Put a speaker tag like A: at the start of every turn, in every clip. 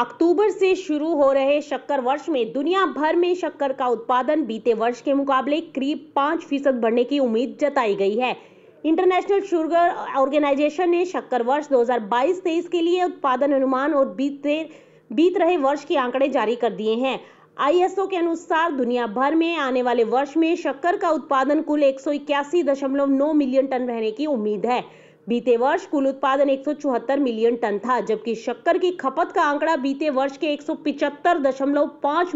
A: अक्टूबर से शुरू हो रहे शक्कर वर्ष में दुनिया भर में शक्कर का उत्पादन बीते वर्ष के मुकाबले करीब पांच फीसद बढ़ने की उम्मीद जताई गई है इंटरनेशनल शुगर ऑर्गेनाइजेशन ने शक्कर वर्ष 2022-23 के लिए उत्पादन अनुमान और बीते बीत रहे वर्ष के आंकड़े जारी कर दिए हैं आईएसओ के अनुसार दुनिया भर में आने वाले वर्ष में शक्कर का उत्पादन कुल एक मिलियन टन रहने की उम्मीद है बीते वर्ष कुल उत्पादन एक मिलियन टन था जबकि शक्कर की खपत का आंकड़ा बीते वर्ष के एक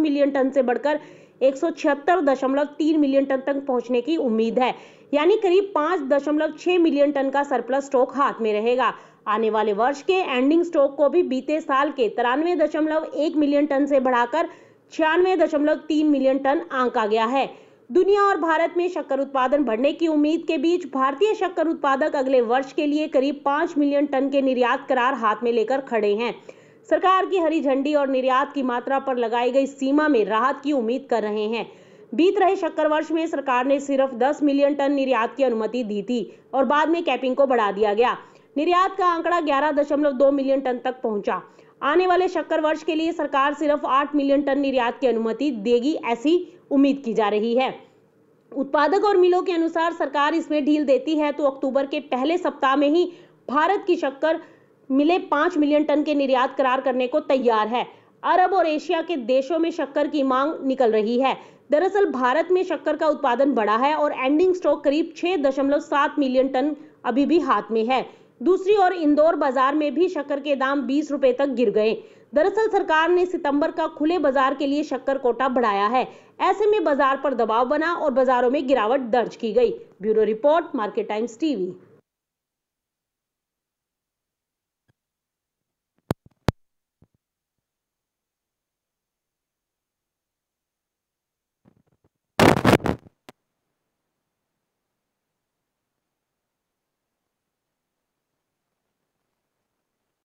A: मिलियन टन से बढ़कर एक मिलियन टन तक पहुंचने की उम्मीद है यानी करीब 5.6 मिलियन टन का सरप्लस स्टॉक हाथ में रहेगा आने वाले वर्ष के एंडिंग स्टॉक को भी बीते साल के तिरानवे दशमलव एक मिलियन टन से बढ़ाकर छियानवे दशमलव तीन मिलियन टन आंका गया है दुनिया और भारत में शक्कर उत्पादन बढ़ने की उम्मीद के बीच भारतीय शक्कर उत्पादक अगले वर्ष के लिए करीब पाँच मिलियन टन के निर्यात करार हाथ में लेकर खड़े हैं सरकार की हरी झंडी और निर्यात की मात्रा पर लगाई गई सीमा में राहत की उम्मीद कर रहे हैं बीत रहे शक्कर वर्ष में सरकार ने सिर्फ 10 मिलियन टन निर्यात की अनुमति दी थी और बाद में कैपिंग को बढ़ा दिया गया निर्यात का आंकड़ा ग्यारह मिलियन टन तक पहुंचा आने वाले शक्कर वर्ष के लिए सरकार सिर्फ 8 मिलियन टन निर्यात की अनुमति देगी ऐसी उम्मीद की जा रही है उत्पादक और मिलों के अनुसार सरकार इसमें ढील देती है तो अक्टूबर के पहले सप्ताह में ही भारत की शक्कर मिले पांच मिलियन टन के निर्यात करार करने को तैयार है अरब और एशिया के देशों में शक्कर की मांग निकल रही है दरअसल भारत में शक्कर का उत्पादन बढ़ा है और एंडिंग स्टॉक करीब सात मिलियन टन अभी भी हाथ में है दूसरी ओर इंदौर बाजार में भी शक्कर के दाम बीस रुपए तक गिर गए दरअसल सरकार ने सितंबर का खुले बाजार के लिए शक्कर कोटा बढ़ाया है ऐसे में बाजार पर दबाव बना और बाजारों में गिरावट दर्ज की गई bureau report market times TV